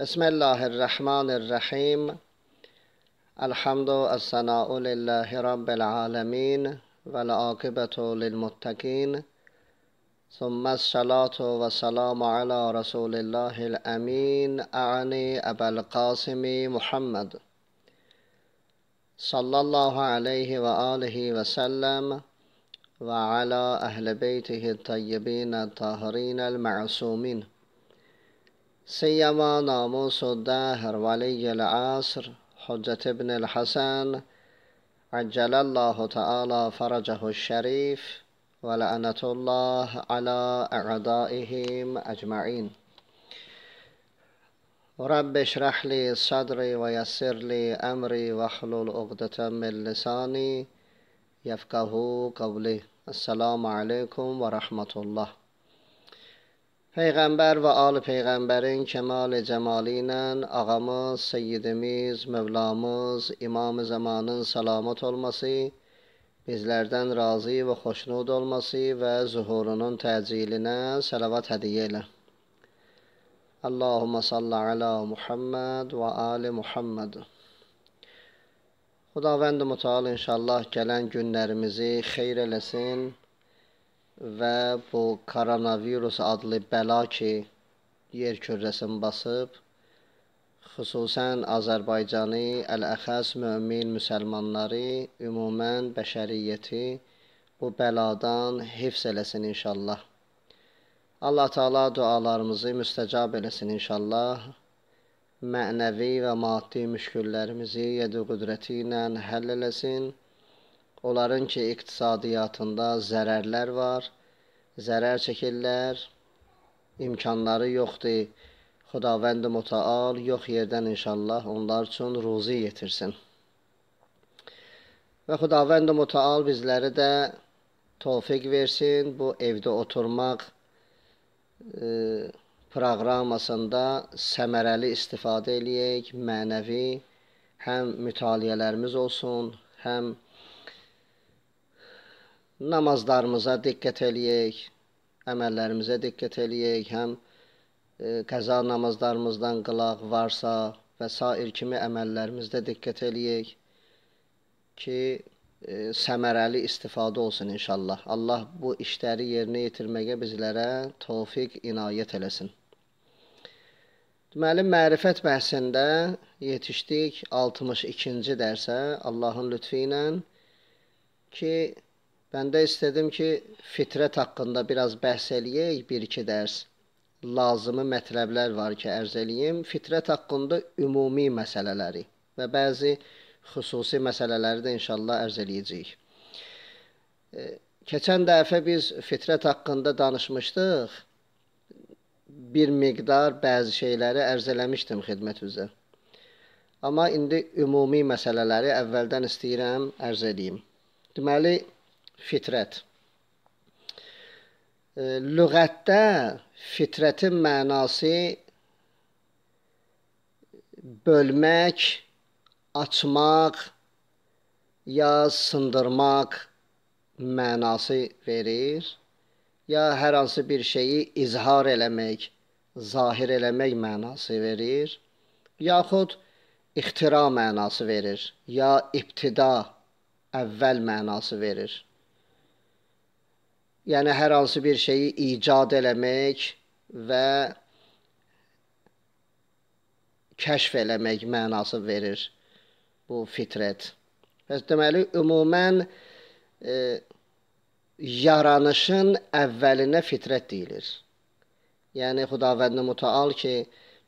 بسم الله الرحمن الرحيم الحمد الثناء لله رب العالمين والعاقبة للمتقين ثم الصلاة والسلام على رسول الله الأمين أعني أبا القاسم محمد صلى الله عليه وآله وسلم وعلى أهل بيته الطيبين الطاهرين المعصومين سيما ناموس الدهر ولي العصر حجة ابن الحسن عجل الله تعالى فرجه الشريف ولعنة الله على أعدائهم أجمعين رب اشرح لي صدري ويسر لي أمري واحلل عقدة من لساني يفقه قولي السلام عليكم ورحمة الله Peyğəmbər və Ali Peyğəmbərin kəmal-i cəmali ilə ağamız, seyyidimiz, Mövlamız, İmam-ı Zamanın salamat olması, bizlərdən razı və xoşnud olması və zuhurunun təcilinə səlavat hədiyə elə. Allahumma salli ala Muhammed və ali Muhammed. Xudavənd-i Mutal inşallah gələn günlərimizi xeyr eləsin və bu koronavirus adlı bəla ki, yer kürrəsini basıb, xüsusən Azərbaycanı, əl-əxəs mömin müsəlmanları, ümumən bəşəriyyəti bu bəladan hifz eləsin inşallah. Allah Taala dualarımızı müstəcab eləsin inşallah. Mənəvi və maddi müşküllərimizi yedi qüdrəti ilə həll eləsin. Onların ki, iqtisadiyyatında zərərlər var, zərər çəkirlər, imkanları yoxdur. Xudavənd mütəal yox yerdən inşallah onlar üçün ruzi yetirsin. Və Xudavənd mütəal bizləri də tofiq versin bu evdə oturmaq e, proqramasında səmərəli istifadə eləyək, mənəvi həm mütaliələrimiz olsun, həm namazlarımıza diqqət eləyək, əməllərimizə diqqət eləyək, həm e, qəza namazlarımızdan qılaq varsa və sair kimi əməllərimizdə diqqət eləyək ki, e, səmərəli istifadə olsun inşallah. Allah bu işləri yerinə yetirməyə bizlərə tövfiq inayət eləsin. Deməli, mərifət bəhsində yetişdik 62-ci dərsə Allahın lütfi ilə ki, Mən də istədim ki, fitrət haqqında biraz bəhs eləyək, bir-iki dərs. Lazımı mətləblər var ki, ərz eləyim. Fitrət haqqında ümumi məsələləri və bəzi xüsusi məsələləri də inşallah ərz eləyəcəyik. E, keçən dəfə biz fitrət haqqında danışmışdıq. Bir miqdar bəzi şeyləri ərz eləmişdim xidmət üzrə. Amma indi ümumi məsələləri əvvəldən istəyirəm ərz eləyim. Deməli, fitrət. Lüğətdə fitrətin mənası bölmək, açmaq ya sındırmaq mənası verir, ya hər hansı bir şeyi izhar eləmək, zahir eləmək mənası verir, yaxud ixtira mənası verir, ya ibtida, əvvəl mənası verir yəni hər hansı bir şeyi icad eləmək və kəşf eləmək mənası verir bu fitrət. Bəs deməli ümumən e, yaranışın əvvəlinə fitrət deyilir. Yəni Xudavəndi Mutaal ki,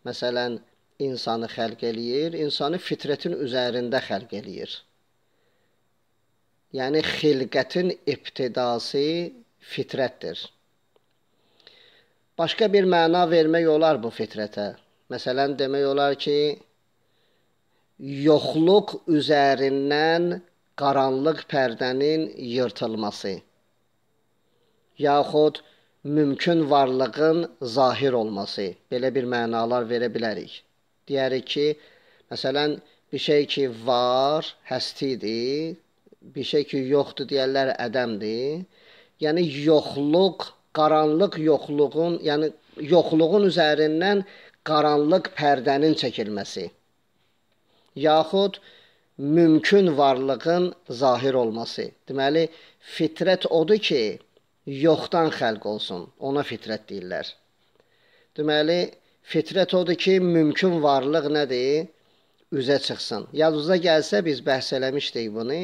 məsələn, insanı xəlq eləyir, insanı fitrətin üzərində xəlq eləyir. Yəni xilqətin ibtidası fitrətdir. Başqa bir məna vermək olar bu fitrətə. Məsələn, demək olar ki, yoxluq üzərindən qaranlıq pərdənin yırtılması yaxud mümkün varlığın zahir olması. Belə bir mənalar verə bilərik. Deyərik ki, məsələn, bir şey ki var, həstidir, bir şey ki yoxdur deyərlər ədəmdir yəni yoxluq, qaranlıq yoxluğun, yəni yoxluğun üzərindən qaranlıq pərdənin çəkilməsi yaxud mümkün varlığın zahir olması. Deməli, fitrət odur ki, yoxdan xəlq olsun. Ona fitrət deyirlər. Deməli, fitrət odur ki, mümkün varlıq nədir? Üzə çıxsın. Yadınıza gəlsə biz bəhs eləmişdik bunu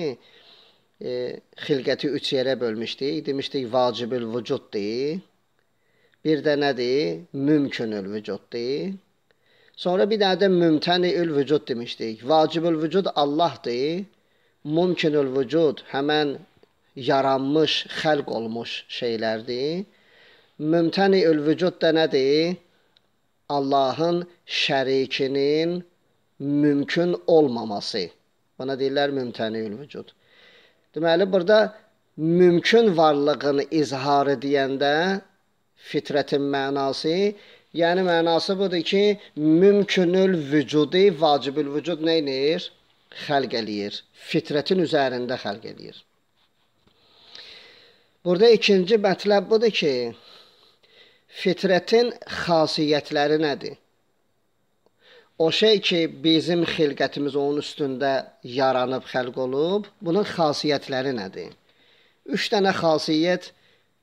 e, xilqəti üç yerə bölmüşdik. Demişdik vacibül vücuddur. Bir də nədir? Mümkünül vücuddur. Sonra bir dənə də mümtəniül vücud demişdik. Vacibül vücud Allahdır. Mümkünül vücud həmən yaranmış, xəlq olmuş şeylərdir. Mümtəniül vücud da nədir? Allahın şərikinin mümkün olmaması. Buna deyirlər mümtəniül vücud. Deməli, burada mümkün varlığını izharı deyəndə fitrətin mənası, yəni mənası budur ki, mümkünül vücudi, vacibül vücud nə edir? Xəlq eləyir. Fitrətin üzərində xəlq eləyir. Burada ikinci mətləb budur ki, fitrətin xasiyyətləri nədir? o şey ki, bizim xilqətimiz onun üstündə yaranıb, xəlq olub, bunun xasiyyətləri nədir? 3 dənə xasiyyət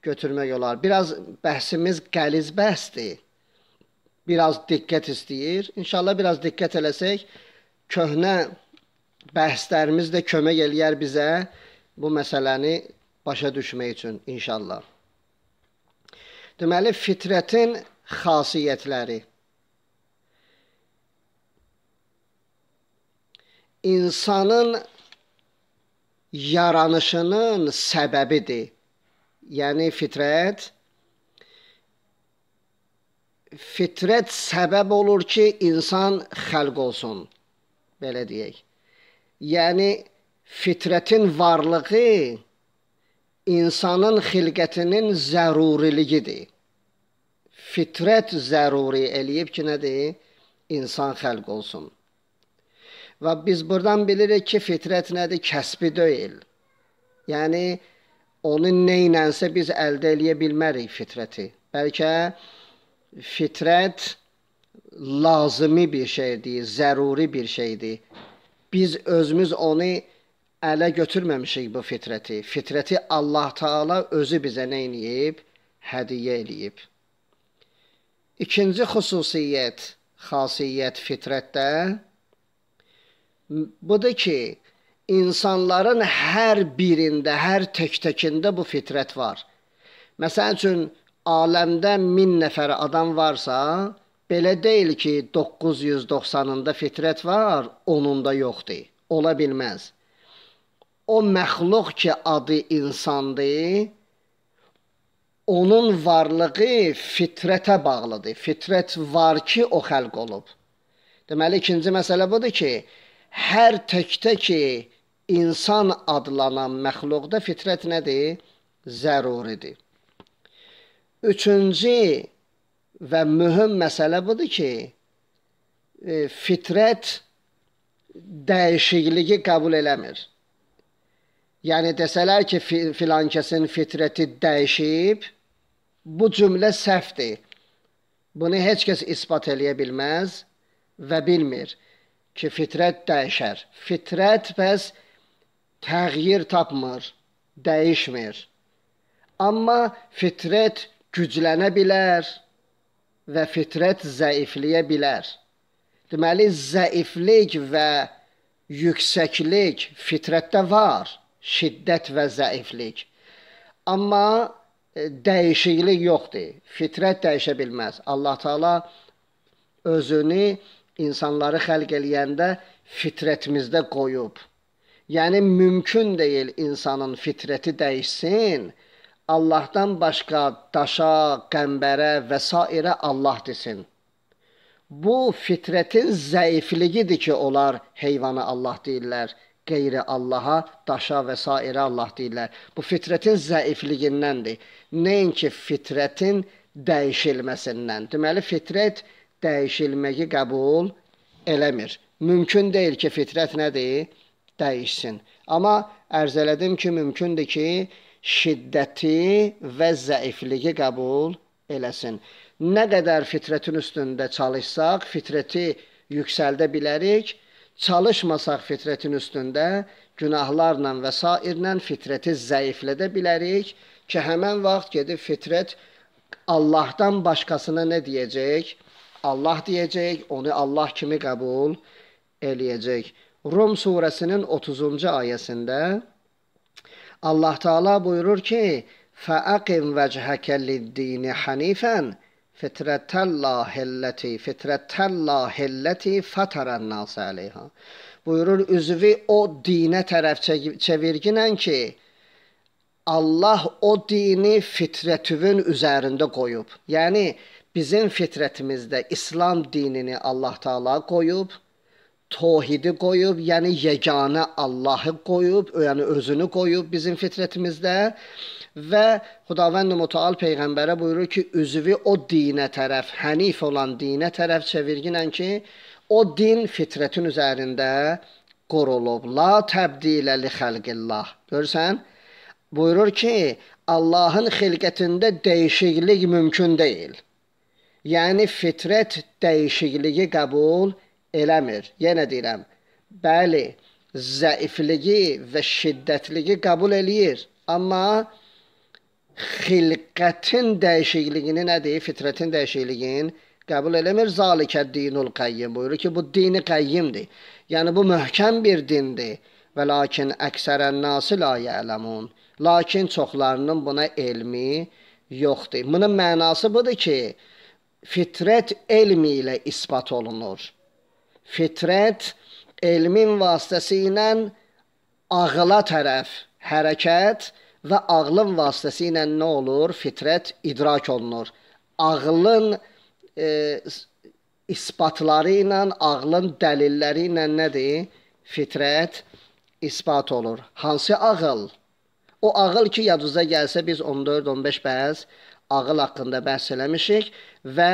götürmək olar. Biraz bəhsimiz qəliz bəhsdir. Biraz diqqət istəyir. İnşallah biraz diqqət eləsək, köhnə bəhslərimiz də kömək eləyər bizə bu məsələni başa düşmək üçün inşallah. Deməli, fitrətin xasiyyətləri insanın yaranışının səbəbidir. Yəni fitrət fitrət səbəb olur ki, insan xəlq olsun. Belə deyək. Yəni fitrətin varlığı insanın xilqətinin zəruriligidir. Fitrət zəruri eləyib ki, nədir? İnsan xəlq olsun. Və biz burdan bilirik ki, fitrət nədir? Kəsbi deyil. Yəni onu nə ilənsə biz əldə eləyə bilmərik fitrəti. Bəlkə fitrət lazımi bir şeydir, zəruri bir şeydir. Biz özümüz onu ələ götürməmişik bu fitrəti. Fitrəti Allah Taala özü bizə nə eləyib? Hədiyyə eləyib. İkinci xüsusiyyət, xasiyyət fitrətdə budur ki, insanların hər birində, hər tək-təkində bu fitrət var. Məsəl üçün, aləmdə 1000 nəfər adam varsa, belə deyil ki, 990-ında fitrət var, 10-unda yoxdur. Ola bilməz. O məxluq ki, adı insandır, onun varlığı fitrətə bağlıdır. Fitrət var ki, o xəlq olub. Deməli, ikinci məsələ budur ki, hər təkdə ki, insan adlanan məxluqda fitrət nədir? Zəruridir. Üçüncü və mühüm məsələ budur ki, e, fitrət dəyişikliyi qəbul eləmir. Yəni desələr ki, filan kəsin fitrəti dəyişib, bu cümlə səhvdir. Bunu heç kəs isbat eləyə bilməz və bilmir ki, fitrət dəyişər. Fitrət bəs təğyir tapmır, dəyişmir. Amma fitrət güclənə bilər və fitrət zəifləyə bilər. Deməli, zəiflik və yüksəklik fitrətdə var, şiddət və zəiflik. Amma dəyişiklik yoxdur. Fitrət dəyişə bilməz. Allah Taala özünü insanları xəlq eləyəndə fitrətimizdə qoyub. Yəni mümkün deyil insanın fitrəti dəyişsin. Allahdan başqa daşa, qəmbərə və sairə Allah desin. Bu fitrətin zəifliyidir ki, onlar heyvana Allah deyirlər, qeyri Allaha, daşa və sairə Allah deyirlər. Bu fitrətin zəifliyindəndir. Nəinki fitrətin dəyişilməsindən. Deməli fitrət dəyişilməyi qəbul eləmir. Mümkün deyil ki, fitrət nədir? Dəyişsin. Amma ərz elədim ki, mümkündür ki, şiddəti və zəifliyi qəbul eləsin. Nə qədər fitrətin üstündə çalışsaq, fitrəti yüksəldə bilərik. Çalışmasaq fitrətin üstündə günahlarla və sairlə fitrəti zəiflədə bilərik ki, həmin vaxt gedib fitrət Allahdan başqasına nə deyəcək? Allah diyecek, onu Allah kimi kabul eləyəcək. Rum suresinin 30-cu ayəsində Allah Taala buyurur ki: "Fa'aqim vecheke lid-dini hanifan fitratallahillati fitratallahillati fataran-nas alayha." Buyurur üzvü o dine tərəf çevirginen ki, Allah o dini fitrətüvün üzerinde koyup yani. bizim fitrətimizdə İslam dinini Allah Taala qoyub, tohidi qoyub, yəni yeganə Allahı qoyub, yəni özünü qoyub bizim fitrətimizdə və Xudavənd Mütəal peyğəmbərə buyurur ki, üzvü o dinə tərəf, hənif olan dinə tərəf çevirginən ki, o din fitrətin üzərində qurulub. La təbdilə li xalqillah. Görsən? Buyurur ki, Allahın xilqətində dəyişiklik mümkün deyil. Yəni fitrət dəyişikliyi qəbul eləmir. Yenə deyirəm, bəli, zəifliyi və şiddətliyi qəbul eləyir, amma xilqətin dəyişikliyini nədir? Fitrətin dəyişikliyini qəbul eləmir. Zalikə dinul qayyim buyurur ki, bu dini qayyimdir. Yəni bu möhkəm bir dindir. Və lakin əksərən nasi la yələmun. Lakin çoxlarının buna elmi yoxdur. Bunun mənası budur ki, fitrət elmi ilə isbat olunur. Fitrət elmin vasitəsi ilə ağla tərəf hərəkət və ağlın vasitəsi ilə nə olur? Fitrət idrak olunur. Ağlın e, isbatları ilə, ağlın dəlilləri ilə nədir? Fitrət isbat olur. Hansı ağıl? O ağıl ki, yadınıza gəlsə biz 14-15 bəz ağıl haqqında bəhs eləmişik və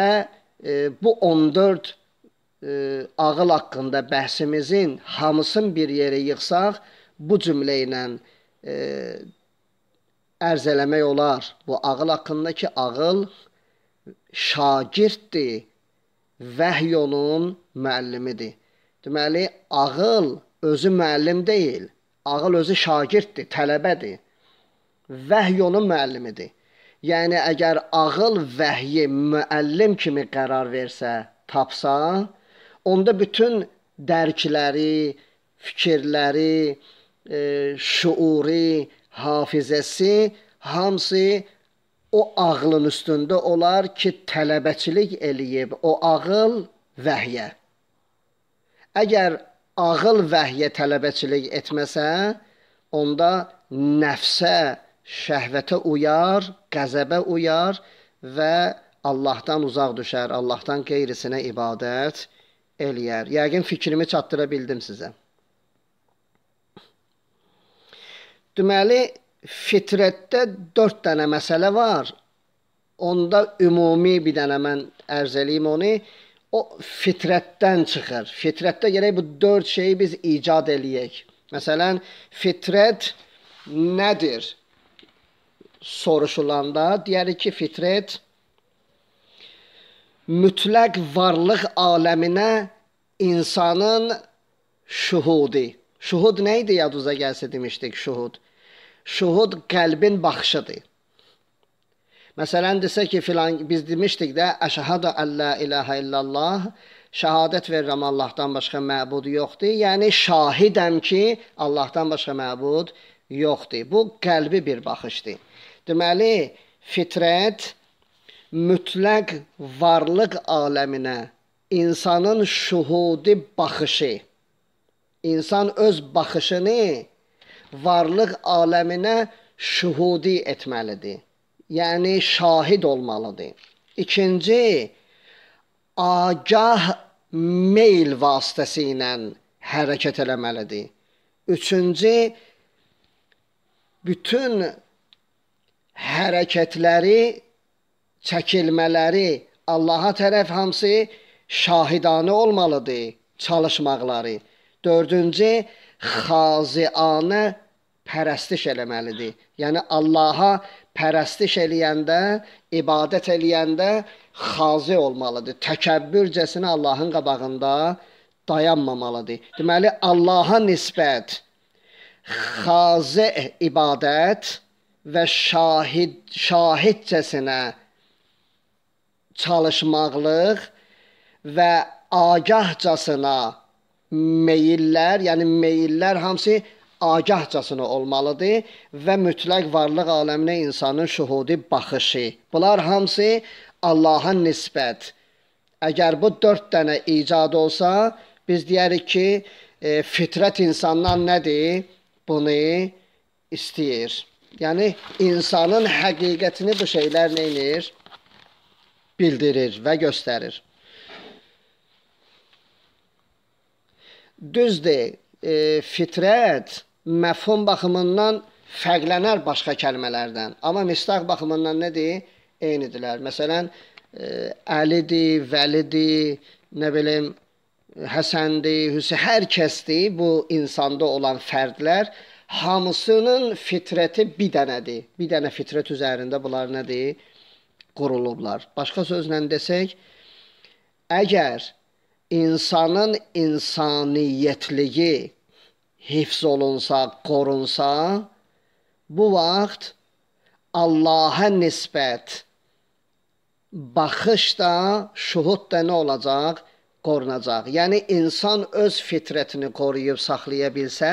e, bu 14 e, ağıl haqqında bəhsimizin hamısını bir yerə yığsaq, bu cümlə ilə e, ərz eləmək olar. Bu ağıl haqqındakı ağıl şagirddir, vəhy onun müəllimidir. Deməli, ağıl özü müəllim deyil, ağıl özü şagirddir, tələbədir. Vəhy onun müəllimidir. Yəni əgər ağıl vəhyi müəllim kimi qərar versə, tapsa, onda bütün dərkləri, fikirləri, e, şuuri, hafizəsi hamısı o ağlın üstündə olar ki, tələbəçilik eləyib o ağıl vəhyə. Əgər ağıl vəhyə tələbəçilik etməsə, onda nəfsə şəhvətə uyar, qəzəbə uyar və Allahdan uzaq düşər, Allahdan qeyrisinə ibadət eləyər. Yəqin fikrimi çatdıra bildim sizə. Deməli, fitrətdə 4 dənə məsələ var. Onda ümumi bir dənə mən ərz eləyim onu. O fitrətdən çıxır. Fitrətdə gərək bu 4 şeyi biz icad eləyək. Məsələn, fitrət nədir? soruşulanda deyərik ki, fitrət mütləq varlıq aləminə insanın şuhudi. Şuhud nə idi yadıza gəlsə demişdik şuhud. Şuhud qəlbin baxışıdır. Məsələn desə ki, filan biz demişdik də əşhadu əllə ilahə illallah şəhadət verirəm Allahdan başqa məbud yoxdur. Yəni şahidəm ki, Allahdan başqa məbud yoxdur. Bu qəlbi bir baxışdır. Deməli, fitrət mütləq varlıq aləminə insanın şuhudi baxışı. İnsan öz baxışını varlıq aləminə şuhudi etməlidir. Yəni şahid olmalıdır. İkinci agah meyl vasitəsilə hərəkət eləməlidir. Üçüncü bütün hərəkətləri, çəkilmələri Allaha tərəf hamısı şahidanə olmalıdır çalışmaqları. Dördüncü, xazianə pərəstiş eləməlidir. Yəni Allaha pərəstiş eləyəndə, ibadət eləyəndə xazi olmalıdır. Təkəbbürcəsinə Allahın qabağında dayanmamalıdır. Deməli Allaha nisbət xazi ibadət və şahid, şahidcəsinə çalışmaqlıq və agahcasına meyillər, yəni meyillər hamısı agahcasına olmalıdır və mütləq varlıq aləminə insanın şuhudi baxışı. Bunlar hamısı Allaha nisbət. Əgər bu 4 dənə icad olsa, biz deyərik ki, e, fitrət insandan nədir? Bunu istəyir. Yəni insanın həqiqətini bu şeylər nə edir? Bildirir və göstərir. Düzdür, e, fitrət məfhum baxımından fərqlənər başqa kəlmələrdən, amma mistaq baxımından nədir? Eynidirlər. Məsələn, e, Əlidir, Vəlidir, nə bilim, Həsəndir, Hüseyn, hər kəsdir bu insanda olan fərdlər hamısının fitrəti bir dənədir. Bir dənə fitrət üzərində bunlar nədir? Qurulublar. Başqa sözlə desək, əgər insanın insaniyyətliyi hifz olunsa, qorunsa, bu vaxt Allaha nisbət baxış da, şuhud da nə olacaq? Qorunacaq. Yəni insan öz fitrətini qoruyub saxlaya bilsə,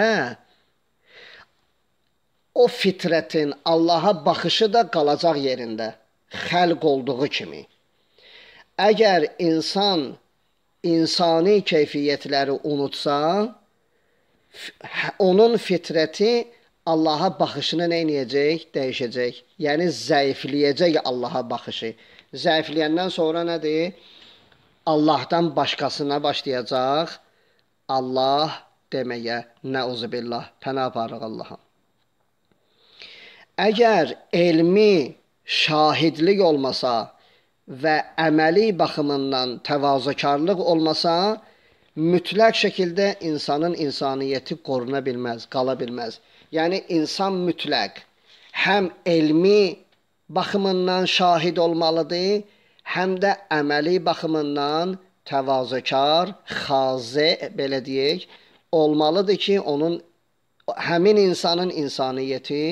o fitrətin Allaha baxışı da qalacaq yerində, xəlq olduğu kimi. Əgər insan insani keyfiyyətləri unutsa, onun fitrəti Allaha baxışını nə edəcək? Dəyişəcək. Yəni zəifləyəcək Allaha baxışı. Zəifləyəndən sonra nədir? Allahdan başqasına başlayacaq Allah deməyə. Nəuzubillah. Pənaparıq Allahım. Əgər elmi şahidlik olmasa və əməli baxımından təvazökarlıq olmasa, mütləq şəkildə insanın insaniyyəti qoruna bilməz, qala bilməz. Yəni insan mütləq həm elmi baxımından şahid olmalıdır, həm də əməli baxımından təvazökar, xazə belə deyək, olmalıdır ki, onun həmin insanın insaniyyəti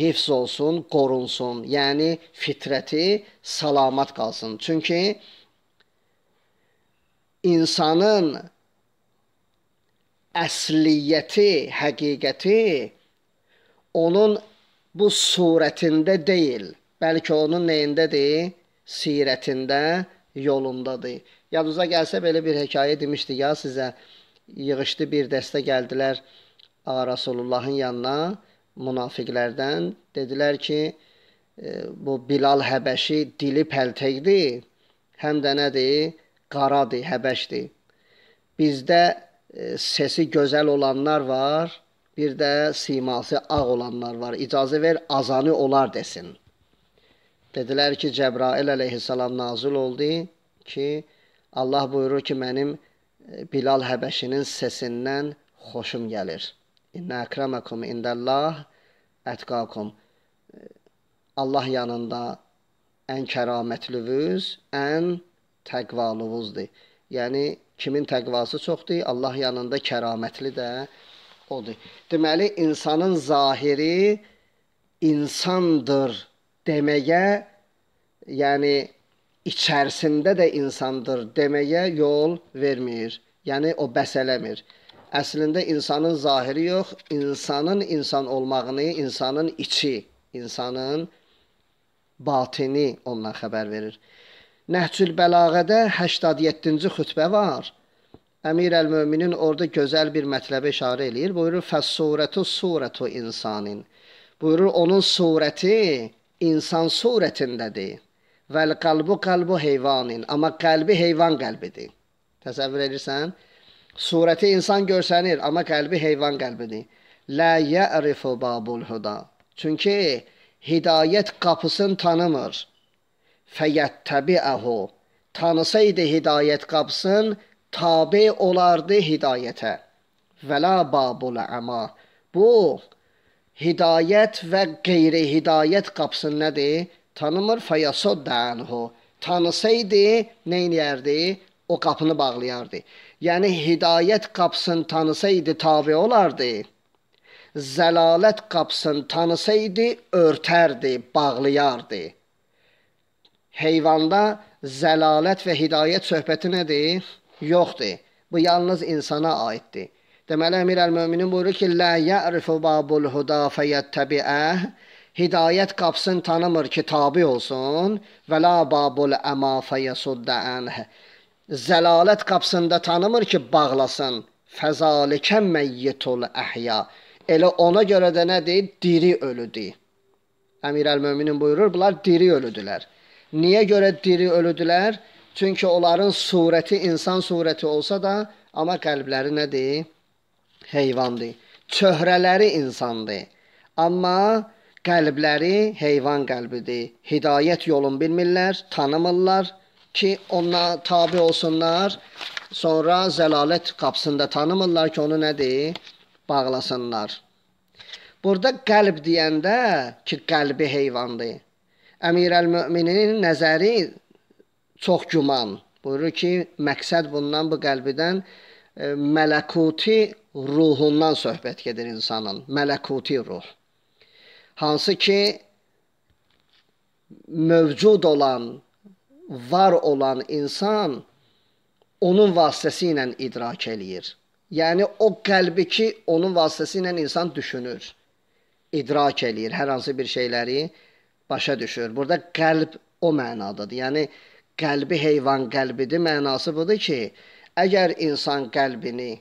hifz olsun, qorunsun. Yəni fitrəti salamat qalsın. Çünki insanın əsliyyəti, həqiqəti onun bu surətində deyil, bəlkə onun neyindədir? Sirətində, yolundadır. Yadınıza gəlsə belə bir hekayə demişdi ya sizə, yığışdı bir dəstə gəldilər Ağa Rasulullahın yanına, münafiqlərdən dedilər ki, e, bu Bilal Həbəşi dili pəltəkdir, həm də nədir? Qaradır, Həbəşdir. Bizdə e, sesi gözəl olanlar var, bir də siması ağ olanlar var. İcazə ver, azanı onlar desin. Dedilər ki, Cəbrail əleyhissalam nazil oldu ki, Allah buyurur ki, mənim e, Bilal Həbəşinin səsindən xoşum gəlir.'' İnna akramakum indallah ətqakum. Allah yanında ən kəramətlivüz, ən təqvaluvuzdur. Yəni kimin təqvası çoxdur, Allah yanında kəramətli də odur. Deməli insanın zahiri insandır deməyə, yəni içərisində də insandır deməyə yol vermir. Yəni o bəs eləmir əslində insanın zahiri yox, insanın insan olmağını, insanın içi, insanın batini ondan xəbər verir. Nəhcül Bəlağədə 87-ci xütbə var. Əmir əl-Möminin orada gözəl bir mətləbə işarə eləyir. Buyurur, "Fəs-surətu surətu insanin." Buyurur, onun surəti insan surətindədir. Vəl qalbu qalbu heyvanin. Amma qəlbi heyvan qəlbidir. Təsəvvür edirsən? Surəti insan görsənir, amma qəlbi heyvan qəlbidir. Lə yərifu babul huda. Çünki hidayət qapısını tanımır. Fəyəttəbiəhu. Tanısaydı hidayət qapısını, tabe olardı hidayətə. Vəla babul əma. Bu, hidayət və qeyri-hidayət qapısını nədir? Tanımır fəyəsod dənhu. Tanısaydı, neyniyərdi? o qapını bağlayardı. Yəni hidayət qapısını tanısaydı tabe olardı. Zəlalət qapısını tanısaydı örtərdi, bağlayardı. Heyvanda zəlalət və hidayət söhbəti nədir? Yoxdur. Bu yalnız insana aiddir. Deməli Əmir əl-Möminin buyurur ki: "Lə ya'rifu babul huda feyəttabi'ah" hidayət qapısını tanımır ki, tabi olsun. Və la babul əma feyəsuddə anh zəlalət qapısında tanımır ki, bağlasın. Fəzalikə meyyitul əhya. Elə ona görə də nə deyir? Diri ölüdür. Əmir əl-Möminin buyurur, bunlar diri ölüdülər. Niyə görə diri ölüdülər? Çünki onların surəti insan surəti olsa da, amma qəlbləri nədir? Heyvandır. Çöhrələri insandır. Amma qəlbləri heyvan qəlbidir. Hidayət yolunu bilmirlər, tanımırlar ki, ona tabi olsunlar, sonra zəlalət qapısında tanımırlar ki, onu nədir? Bağlasınlar. Burada qəlb deyəndə ki, qəlbi heyvandır. Əmir əl-Möminin nəzəri çox güman. Buyurur ki, məqsəd bundan, bu qəlbidən e, mələkuti ruhundan söhbət gedir insanın. Mələkuti ruh. Hansı ki, mövcud olan var olan insan onun vasitəsilə idrak eləyir. Yəni o qəlbi ki, onun vasitəsilə insan düşünür, idrak eləyir, hər hansı bir şeyləri başa düşür. Burada qəlb o mənadadır. Yəni qəlbi heyvan qəlbidir mənası budur ki, əgər insan qəlbini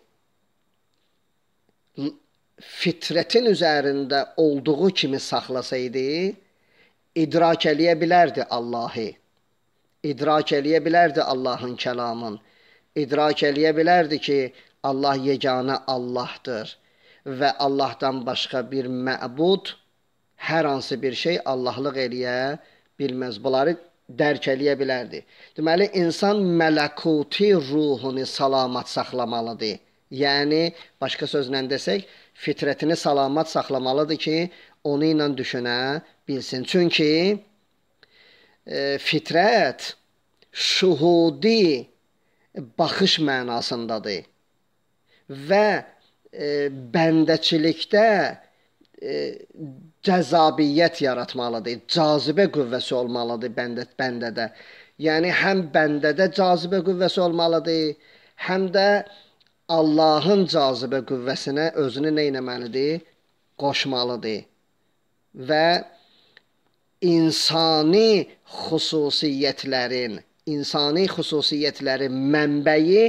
fitrətin üzərində olduğu kimi saxlasaydı, idrak eləyə bilərdi Allahı idrak eləyə bilərdi Allahın kəlamın. İdrak eləyə bilərdi ki, Allah yeganə Allahdır və Allahdan başqa bir məbud hər hansı bir şey Allahlıq eləyə bilməz. Bunları dərk eləyə bilərdi. Deməli, insan mələkuti ruhunu salamat saxlamalıdır. Yəni, başqa sözlə desək, fitrətini salamat saxlamalıdır ki, onu ilə düşünə bilsin. Çünki fitrət şühudi baxış mənasındadır. Və e, bəndəçilikdə e, cəzabiyyət yaratmalıdır, cazibə qüvvəsi olmalıdır bəndə bəndədə. Yəni həm bəndədə cazibə qüvvəsi olmalıdır, həm də Allahın cazibə qüvvəsinə özünü nə etməlidir? Qoşmalıdır. Və insani xüsusiyyətlərin, insani xüsusiyyətlərin mənbəyi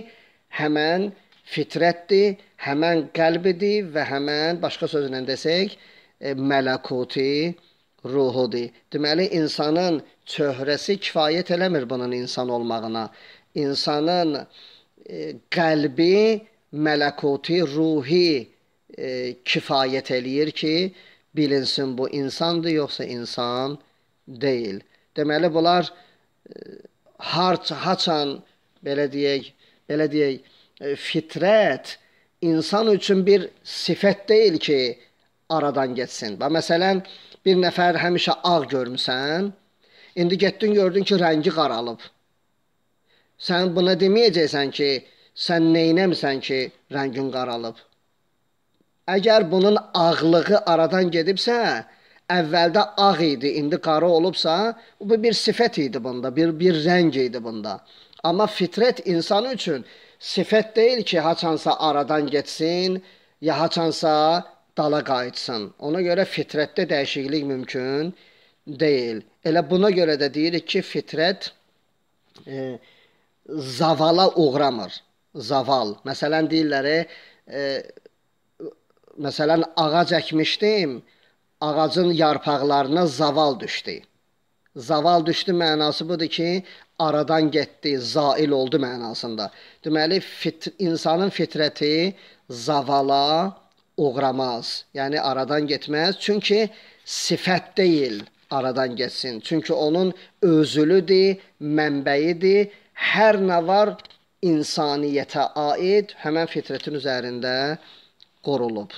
həmən fitrətdir, həmən qəlbidir və həmən başqa sözlə desək, e, mələkuti ruhudur. Deməli, insanın çöhrəsi kifayət eləmir bunun insan olmağına. İnsanın e, qəlbi, mələkuti, ruhi e, kifayət eləyir ki, bilinsin bu insandır yoxsa insan deyil. Deməli bunlar e, harç haçan belə deyək, belə deyək, e, fitrət insan üçün bir sifət deyil ki, aradan getsin. Və məsələn, bir nəfər həmişə ağ görmüsən, indi getdin gördün ki, rəngi qaralıb. Sən buna deməyəcəksən ki, sən neynəmsən ki, rəngin qaralıb. Əgər bunun ağlığı aradan gedibsə, əvvəldə ağ idi, indi qara olubsa, bu bir sifət idi bunda, bir bir rəng idi bunda. Amma fitrət insanı üçün sifət deyil ki, haçansa aradan getsin, ya haçansa dala qayıtsın. Ona görə fitrətdə dəyişiklik mümkün deyil. Elə buna görə də deyirik ki, fitrət e, zavala uğramır. Zaval. Məsələn deyirlər, e, məsələn, ağac əkmişdim, ağacın yarpaqlarına zaval düşdü. Zaval düşdü mənası budur ki, aradan getdi, zail oldu mənasında. Deməli, fit insanın fitrəti zavala uğramaz. Yəni aradan getməz. Çünki sifət deyil aradan getsin. Çünki onun özülüdür, mənbəyidir. Hər nə var insaniyyətə aid həmən fitrətin üzərində qorulub.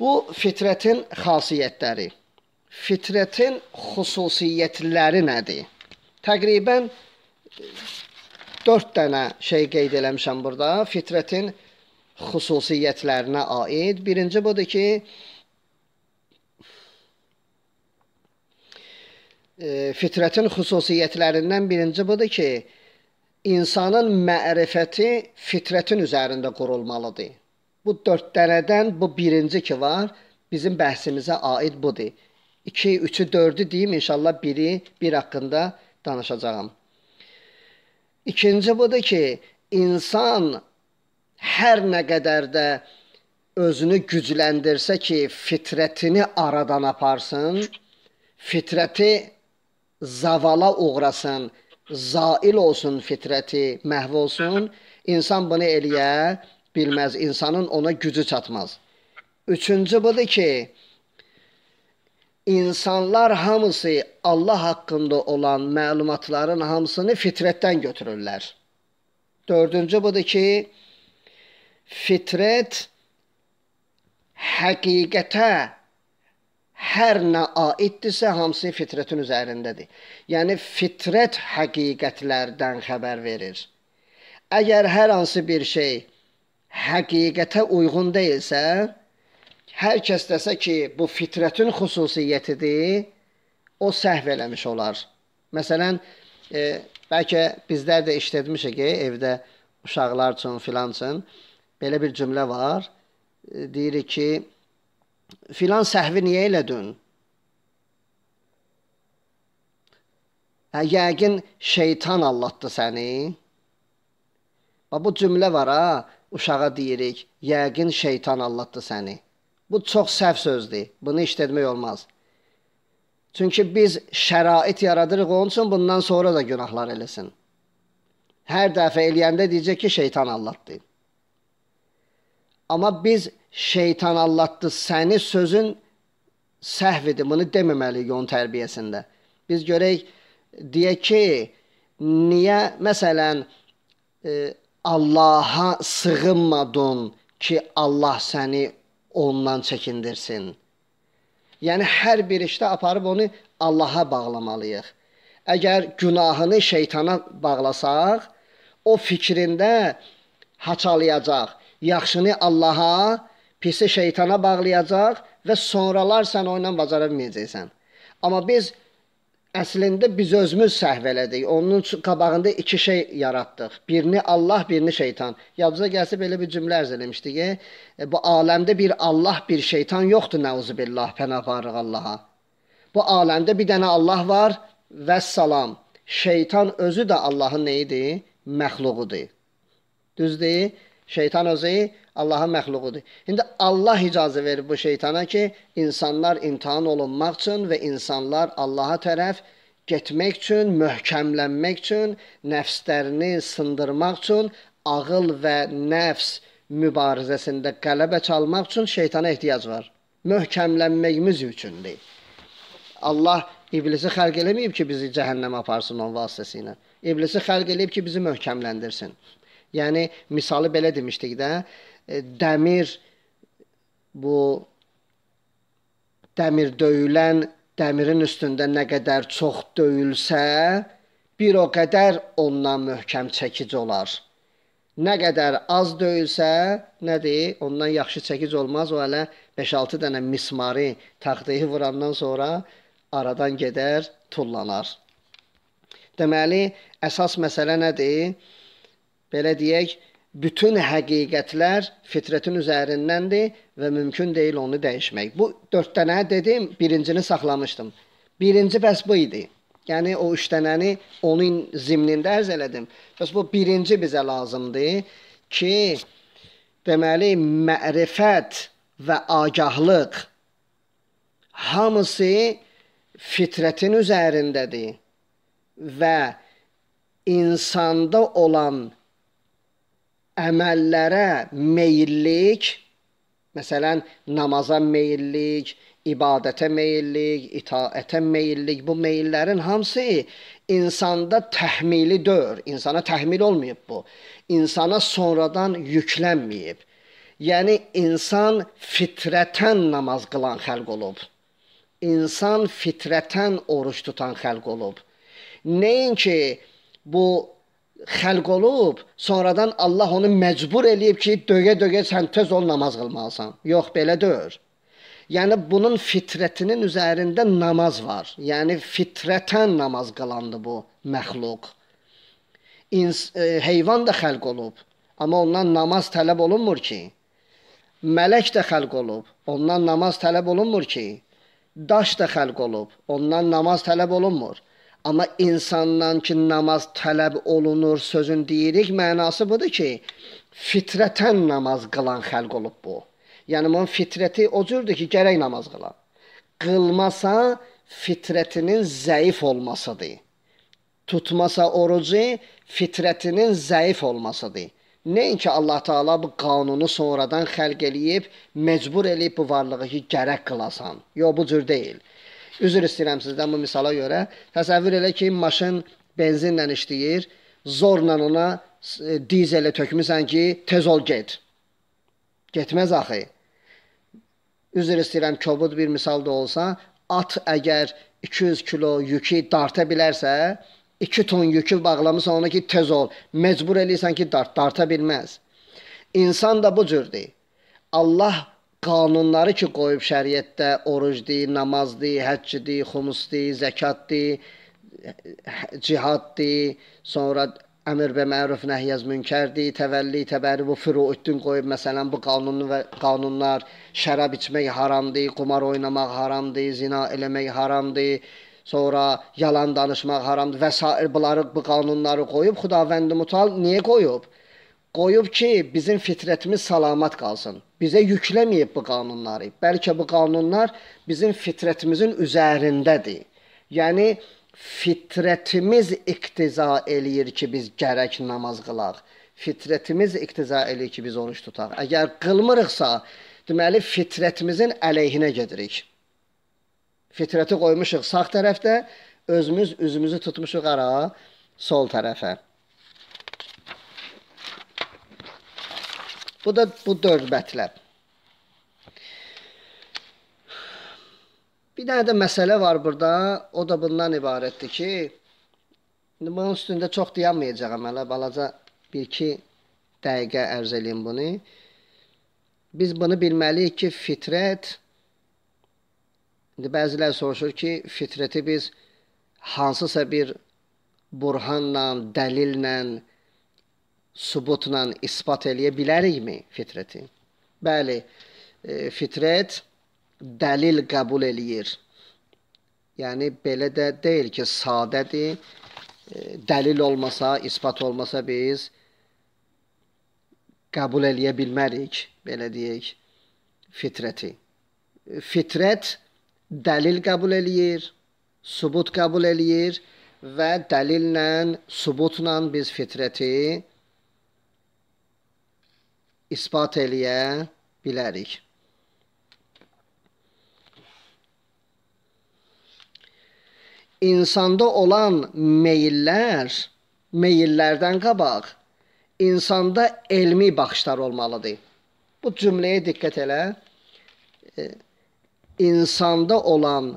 Bu fitrətin xasiyyətləri. Fitrətin xüsusiyyətləri nədir? Təqribən 4 dənə şey qeyd eləmişəm burada. Fitrətin xüsusiyyətlərinə aid. Birinci budur ki, e, fitrətin xüsusiyyətlərindən birinci budur ki, insanın mərifəti fitrətin üzərində qurulmalıdır. Bu dörd dənədən bu birinci ki var, bizim bəhsimizə aid budur. 2, 3-ü, 4-ü deyim, inşallah biri, bir haqqında danışacağam. İkinci budur ki, insan hər nə qədər də özünü gücləndirsə ki, fitrətini aradan aparsın, fitrəti zavala uğrasın, zail olsun fitrəti, məhv olsun, insan bunu eləyə bilməz, insanın ona gücü çatmaz. Üçüncü budur ki, insanlar hamısı Allah haqqında olan məlumatların hamısını fitrətdən götürürlər. Dördüncü budur ki, fitrət həqiqətə hər nə aiddirsə, hamısı fitrətin üzərindədir. Yəni, fitrət həqiqətlərdən xəbər verir. Əgər hər hansı bir şey həqiqətə uyğun deyilsə, hər kəs desə ki, bu fitrətin xüsusiyyətidir, o səhv eləmiş olar. Məsələn, e, bəlkə bizlər də işlətmişik e, evdə uşaqlar üçün filan üçün belə bir cümlə var. E, deyirik ki, filan səhvi niyə elədin? Hə, yəqin şeytan allatdı səni. Bax bu cümlə var ha uşağa deyirik, yəqin şeytan allatdı səni. Bu çox səhv sözdür. Bunu işlətmək olmaz. Çünki biz şərait yaradırıq onun üçün bundan sonra da günahlar eləsin. Hər dəfə eləyəndə deyəcək ki, şeytan allatdı. Amma biz şeytan allatdı səni sözün səhv idi. Bunu deməməliyik onun tərbiyəsində. Biz görək deyək ki, niyə məsələn e, Allaha sığınmadın ki, Allah səni ondan çəkindirsin. Yəni, hər bir işdə aparıb onu Allaha bağlamalıyıq. Əgər günahını şeytana bağlasaq, o fikrində haçalayacaq. Yaxşını Allaha, pisi şeytana bağlayacaq və sonralar sən onunla bacara bilməyəcəksən. Amma biz Əslində biz özümüz səhv elədik. Onun qabağında iki şey yaratdıq. Birini Allah, birini şeytan. Yadınıza gəlsə belə bir cümlə ərz eləmişdik. E, e bu aləmdə bir Allah, bir şeytan yoxdur. Nəuzu billah, pənavarıq Allaha. Bu aləmdə bir dənə Allah var və salam. Şeytan özü də Allahın nə idi? Məxluğudur. Düzdür? Şeytan özü Allahın məxluqudur. İndi Allah icazə verir bu şeytana ki, insanlar imtahan olunmaq üçün və insanlar Allaha tərəf getmək üçün, möhkəmlənmək üçün, nəfslərini sındırmaq üçün, ağıl və nəfs mübarizəsində qələbə çalmaq üçün şeytana ehtiyac var. Möhkəmlənməyimiz üçündür. Allah iblisi xərq eləməyib ki, bizi cəhənnəmə aparsın onun vasitəsilə. İblisi xərq eləyib ki, bizi möhkəmləndirsin. Yəni misalı belə demişdik də, e, dəmir bu dəmir döyülən dəmirin üstündə nə qədər çox döyülsə, bir o qədər ondan möhkəm çəkici olar. Nə qədər az döyülsə, nədir? Ondan yaxşı çəkici olmaz. O hələ 5-6 dənə mismarı taxtayı vurandan sonra aradan gedər, tullanar. Deməli, əsas məsələ nədir? belə deyək, bütün həqiqətlər fitrətin üzərindəndir və mümkün deyil onu dəyişmək. Bu 4 dənə dedim, birincini saxlamışdım. Birinci bəs bu idi. Yəni o 3 dənəni onun zimnində ərz elədim. Bəs bu birinci bizə lazımdır ki, deməli mərifət və ağahlıq hamısı fitrətin üzərindədir və insanda olan əməllərə meyillik, məsələn, namaza meyillik, ibadətə meyillik, itaətə meyillik, bu meyillərin hamısı insanda təhmili dör, insana təhmil olmayıb bu. İnsana sonradan yüklənməyib. Yəni insan fitrətən namaz qılan xalq olub. İnsan fitrətən oruç tutan xalq olub. Nəinki bu xəlq olub, sonradan Allah onu məcbur eləyib ki, döyə-döyə sən tez ol namaz qılmalısan. Yox, belə deyil. Yəni bunun fitrətinin üzərində namaz var. Yəni fitrətən namaz qılandı bu məxluq. İns e, heyvan da xəlq olub, amma ondan namaz tələb olunmur ki. Mələk də xəlq olub, ondan namaz tələb olunmur ki. Daş da xəlq olub, ondan namaz tələb olunmur. Amma insandan ki, namaz tələb olunur sözün deyirik, mənası budur ki, fitrətən namaz qılan xəlq olub bu. Yəni, onun fitrəti o cürdür ki, gərək namaz qılan. Qılmasa, fitrətinin zəif olmasıdır. Tutmasa orucu, fitrətinin zəif olmasıdır. Nəinki Allah Taala bu qanunu sonradan xəlq eləyib, məcbur eləyib bu varlığı ki, gərək qılasan. Yox, bu cür deyil. Üzr istəyirəm sizdən bu misala görə. Təsəvvür elə ki, maşın benzinlə işləyir, zorla ona e, dizeli tökmüsən ki, tez ol get. Getməz axı. Üzr istəyirəm, kobud bir misal da olsa, at əgər 200 kilo yükü darta bilərsə, 2 ton yükü bağlamısan ona ki, tez ol. Məcbur eləyirsən ki, dart, darta bilməz. İnsan da bu cürdür. Allah qanunları ki qoyub şəriətdə orucdur, namazdır, həccdir, xumusdur, zəkatdır, cihaddır, sonra əmr və məruf nəhyəz münkərdir, təvəlli, təbəri bu füruuddün qoyub məsələn bu qanunu və qanunlar şərab içmək haramdır, qumar oynamaq haramdır, zina eləmək haramdır, sonra yalan danışmaq haramdır və s. bunları bu qanunları qoyub Xudavənd Mutal niyə qoyub? Qoyub ki, bizim fitrətimiz salamat qalsın bizə yükləməyib bu qanunları. Bəlkə bu qanunlar bizim fitrətimizin üzərindədir. Yəni fitrətimiz iqtiza eləyir ki, biz gərək namaz qılaq. Fitrətimiz iqtiza eləyir ki, biz oruç tutaq. Əgər qılmırıqsa, deməli fitrətimizin əleyhinə gedirik. Fitrəti qoymuşuq sağ tərəfdə, özümüz üzümüzü tutmuşuq ara sol tərəfə. Bu da bu dörd mətləb. Bir dənə də məsələ var burada. O da bundan ibarətdir ki, indi bunun üstündə çox dayanmayacağam hələ balaca 1-2 dəqiqə ərz eləyim bunu. Biz bunu bilməliyik ki, fitrət indi bəzilər soruşur ki, fitrəti biz hansısa bir burhanla, dəlillə, subutla ispat eləyə bilərikmi fitrəti? Bəli, e, fitrət dəlil qəbul eləyir. Yəni belə də deyil ki, sadədir. E, dəlil olmasa, isbat olmasa biz qəbul eləyə bilmərik, belə deyək, fitrəti. Fitrət dəlil qəbul eləyir, subut qəbul eləyir və dəlillə, subutla biz fitrəti isbat eləyə bilərik. İnsanda olan meyillər meyillərdən qabaq insanda elmi baxışlar olmalıdır. Bu cümləyə diqqət elə. E, insanda olan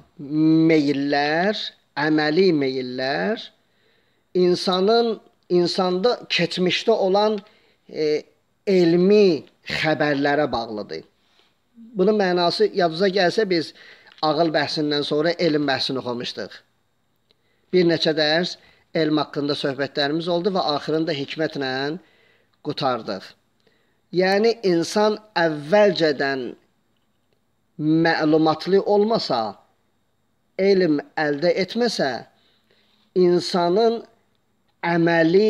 meyillər, əməli meyillər insanın insanda keçmişdə olan e, elmi xəbərlərə bağlıdır. Bunun mənası yadınıza gəlsə biz ağıl bəhsindən sonra elm bəhsini oxumuşduq. Bir neçə dərs elm haqqında söhbətlərimiz oldu və axırında hikmətlə qutardıq. Yəni insan əvvəlcədən məlumatlı olmasa, elm əldə etməsə, insanın əməli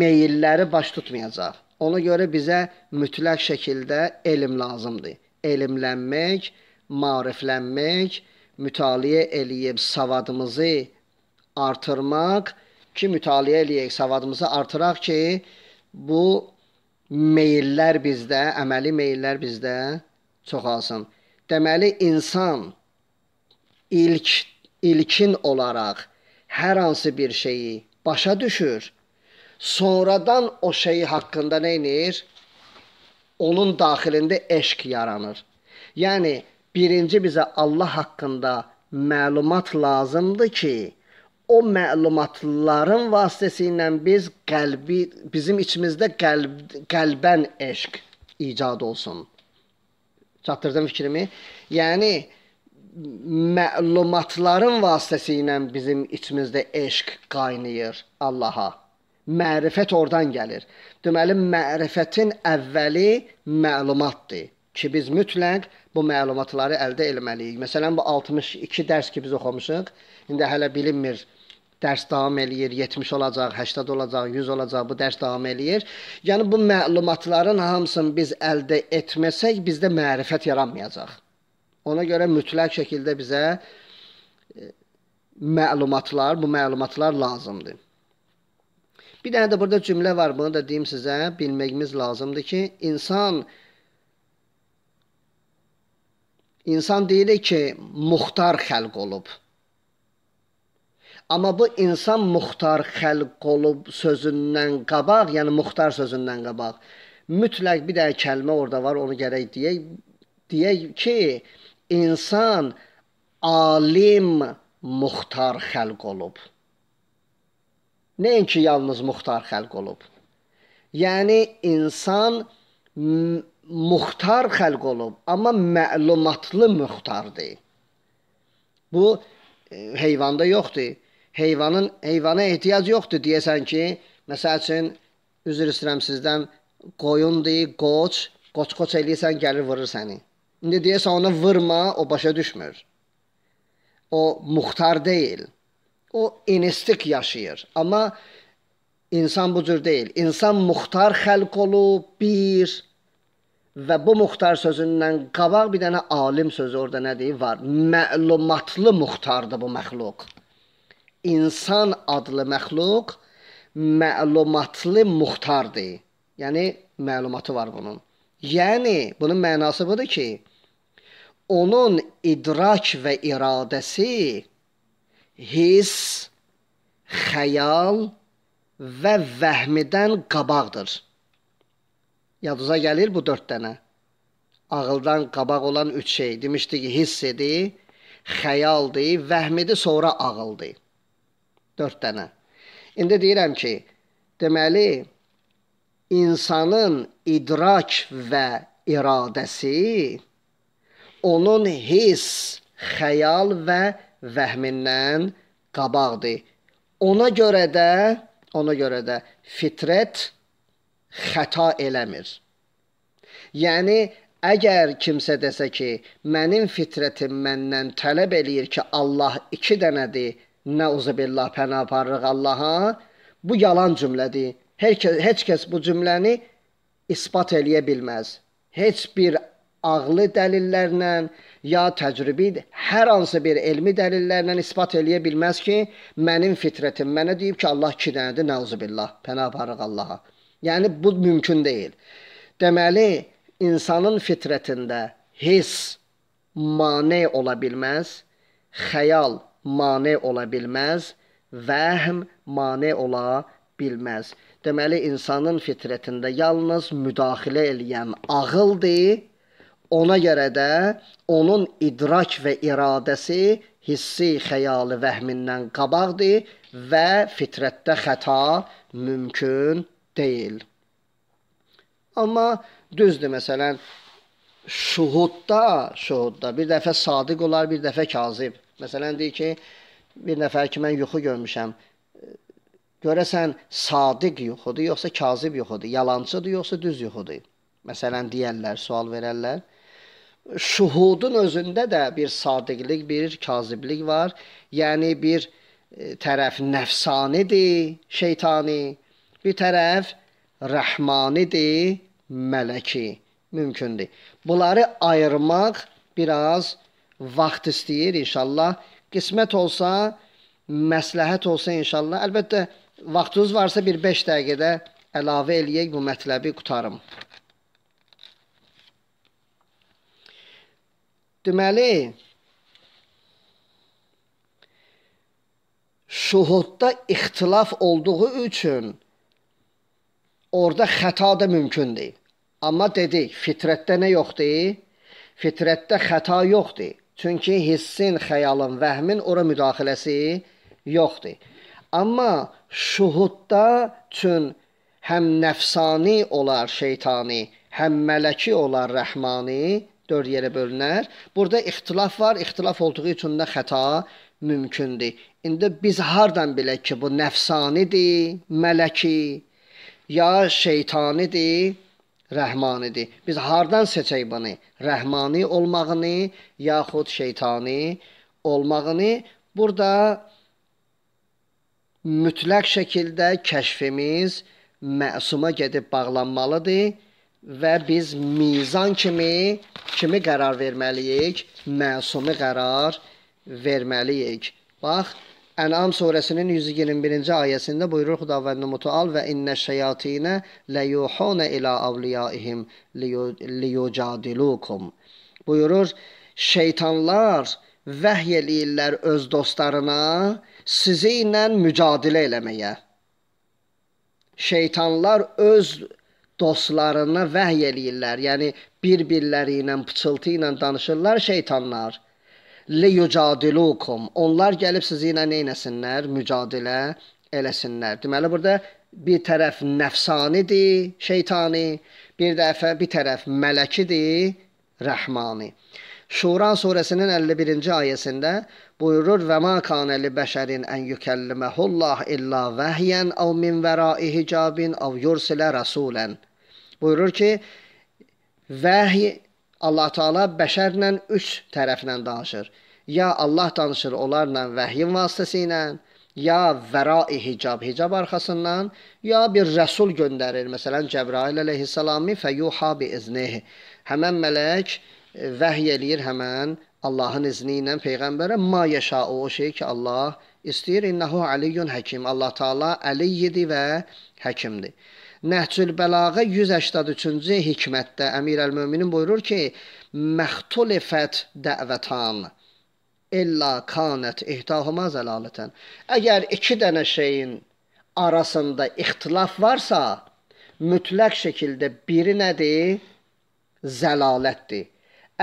meyilləri baş tutmayacaq. Ona görə bizə mütləq şəkildə elm lazımdır. Elmlənmək, maariflənmək, mütaliə eləyib savadımızı artırmaq ki, mütaliə eləyək, savadımızı artıraq ki, bu meyillər bizdə, əməli meyillər bizdə çoxalsın. Deməli insan ilk ilkin olaraq hər hansı bir şeyi başa düşür Sonradan o şeyi haqqında nə edir? Onun daxilində eşq yaranır. Yəni birinci bizə Allah haqqında məlumat lazımdır ki, o məlumatların vasitəsilə biz qəlbi bizim içimizdə qəlb, qəlbən eşq icad olsun. Çatdırdım fikrimi? Yəni məlumatların vasitəsilə bizim içimizdə eşq qaynayır Allah'a. Mərifət oradan gəlir. Deməli, mərifətin əvvəli məlumatdır ki, biz mütləq bu məlumatları əldə etməliyik. Məsələn, bu 62 dərs ki, biz oxumuşuq. İndi hələ bilinmir dərs davam eləyir, 70 olacaq, 80 olacaq, 100 olacaq, bu dərs davam eləyir. Yəni bu məlumatların hamısını biz əldə etməsək, bizdə mərifət yaranmayacaq. Ona görə mütləq şəkildə bizə e, məlumatlar, bu məlumatlar lazımdır. Bir dənə də burada cümlə var, bunu da deyim sizə, bilməyimiz lazımdır ki, insan insan deyilir ki, muxtar xəlq olub. Amma bu insan muxtar xəlq olub sözündən qabaq, yəni muxtar sözündən qabaq mütləq bir dənə kəlmə orada var, onu gərək deyək. Deyək ki, insan alim muxtar xəlq olub. Nəinki yalnız muxtar xəlq olub. Yəni insan muxtar xəlq olub, amma məlumatlı muxtar deyil. Bu e, heyvanda yoxdur. Heyvanın heyvana ehtiyac yoxdur deyəsən ki, məsəl üçün üzr istəyirəm sizdən qoyundur, qoç, qoç-qoç eləyirsən, gəlir vurur səni. İndi deyəsən ona vurma, o başa düşmür. O muxtar deyil o enistik yaşayır. Amma insan bu cür deyil. İnsan muxtar xəlq olub, bir və bu muxtar sözündən qabaq bir dənə alim sözü orada nədir? Var. Məlumatlı muxtardır bu məxluq. İnsan adlı məxluq məlumatlı muxtardır. Yəni məlumatı var bunun. Yəni bunun mənası budur ki, onun idrak və iradəsi his, xəyal və vəhmidən qabaqdır. Yadıza gəlir bu dörd dənə. Ağıldan qabaq olan üç şey. Demişdik ki, hiss idi, xəyaldı, vəhmidi, sonra ağıldı. Dörd dənə. İndi deyirəm ki, deməli, insanın idrak və iradəsi onun hiss, xəyal və vəhmindən qabaqdır. Ona görə də, ona görə də fitrət xəta eləmir. Yəni əgər kimsə desə ki, mənim fitrətim məndən tələb eləyir ki, Allah 2 dənədir, nəuzubillah pənaparlıq Allaha, bu yalan cümlədir. Hər kəs, heç kəs bu cümləni isbat eləyə bilməz. Heç bir ağlı dəlillərlə ya təcrübi hər hansı bir elmi dəlillərlə isbat eləyə bilməz ki, mənim fitrətim mənə deyib ki, Allah iki dənədir, nəuzubillah, pənah barıq Allaha. Yəni bu mümkün deyil. Deməli, insanın fitrətində hiss mane ola bilməz, xəyal mane ola bilməz, vəhm mane ola bilməz. Deməli, insanın fitrətində yalnız müdaxilə eləyən ağıldır Ona görə də onun idrak və iradəsi hissi, xəyalı vəhmindən qabaqdır və fitrətdə xəta mümkün deyil. Amma düzdür məsələn şuhudda, şuhudda bir dəfə sadiq olar, bir dəfə kazib. Məsələn deyir ki, bir nəfər ki mən yuxu görmüşəm. Görəsən sadiq yuxudur yoxsa kazib yuxudur? Yalançıdır yoxsa düz yuxudur? Məsələn deyərlər, sual verərlər şuhudun özündə də bir sadiqlik, bir kaziblik var. Yəni bir e, tərəf nəfsanidir, şeytani, bir tərəf rəhmanidir, mələki mümkündür. Bunları ayırmaq biraz vaxt istəyir inşallah. Qismət olsa, məsləhət olsa inşallah. Əlbəttə vaxtınız varsa bir 5 dəqiqədə əlavə eləyək bu mətləbi qutarım. Deməli, şuhudda ixtilaf olduğu üçün orada xəta da mümkündür. Amma dedik, fitrətdə nə yoxdur? Fitrətdə xəta yoxdur. Çünki hissin, xəyalın, vəhmin ora müdaxiləsi yoxdur. Amma şuhudda üçün həm nəfsani olar şeytani, həm mələki olar rəhmani dörd yerə bölünər. Burada ixtilaf var. İxtilaf olduğu üçün də xəta mümkündür. İndi biz hardan bilək ki, bu nəfsanidir, mələki, ya şeytanidir, rəhmanidir. Biz hardan seçək bunu? Rəhmani olmağını, yaxud şeytani olmağını? Burada mütləq şəkildə kəşfimiz məsuma gedib bağlanmalıdır və biz mizan kimi kimi qərar verməliyik? Məsumi qərar verməliyik. Bax, Ənam surəsinin 121-ci ayəsində buyurur Xudavəndi Mutal və innə şeyatinə ləyuhunə ilə avliyaihim liyucadilukum. Buyurur, şeytanlar vəhy eləyirlər öz dostlarına sizi ilə mücadilə eləməyə. Şeytanlar öz dostlarına vəhy eləyirlər. Yəni bir-birləri ilə pıçıltı ilə danışırlar şeytanlar. Le yucadilukum. Onlar gəlib sizinlə nə etsinlər? Mücadilə eləsinlər. Deməli burada bir tərəf nəfsanidir, şeytani, bir dəfə bir tərəf mələkidir, rəhmani. Şura surəsinin 51-ci ayəsində buyurur və ma kana li bəşərin en yukellimehullah illa vəhyen av min vərai hicabin av yursile rasulen buyurur ki, vəhiy Allah Teala bəşərlə üç tərəflə danışır. Ya Allah danışır onlarla vəhyin vasitəsilə, ya vərai hicab, hicab arxasından, ya bir rəsul göndərir. Məsələn, Cəbrail əleyhissalami fəyuha bi iznihi. Həmən mələk e, vəhiy eləyir həmən Allahın izni ilə peyğəmbərə ma yaşa o şey ki Allah istəyir innahu aliyyun həkim. Allah Taala əliyyidir və həkimdir. Nəhcül Bəlağə 183-cü hikmətdə Əmir Əl-Möminin buyurur ki, məxtulifət dəvətan illa kanət ihtahuma zəlalətən. Əgər iki dənə şeyin arasında ixtilaf varsa, mütləq şəkildə biri nədir? Zəlalətdir.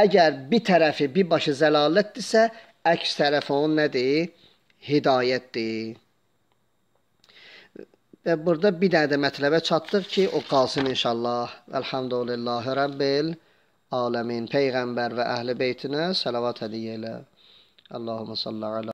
Əgər bir tərəfi birbaşa zəlalətdirsə, əks tərəfi onun nədir? Hidayətdir. Və burada bir dənə də mətləbə çatdıq ki, o qalsın inşallah. Elhamdülillahi Rabbil aləmin. Peyğəmbər və əhl-i beytinə salavat hədiyə elə. Allahumma salli alə.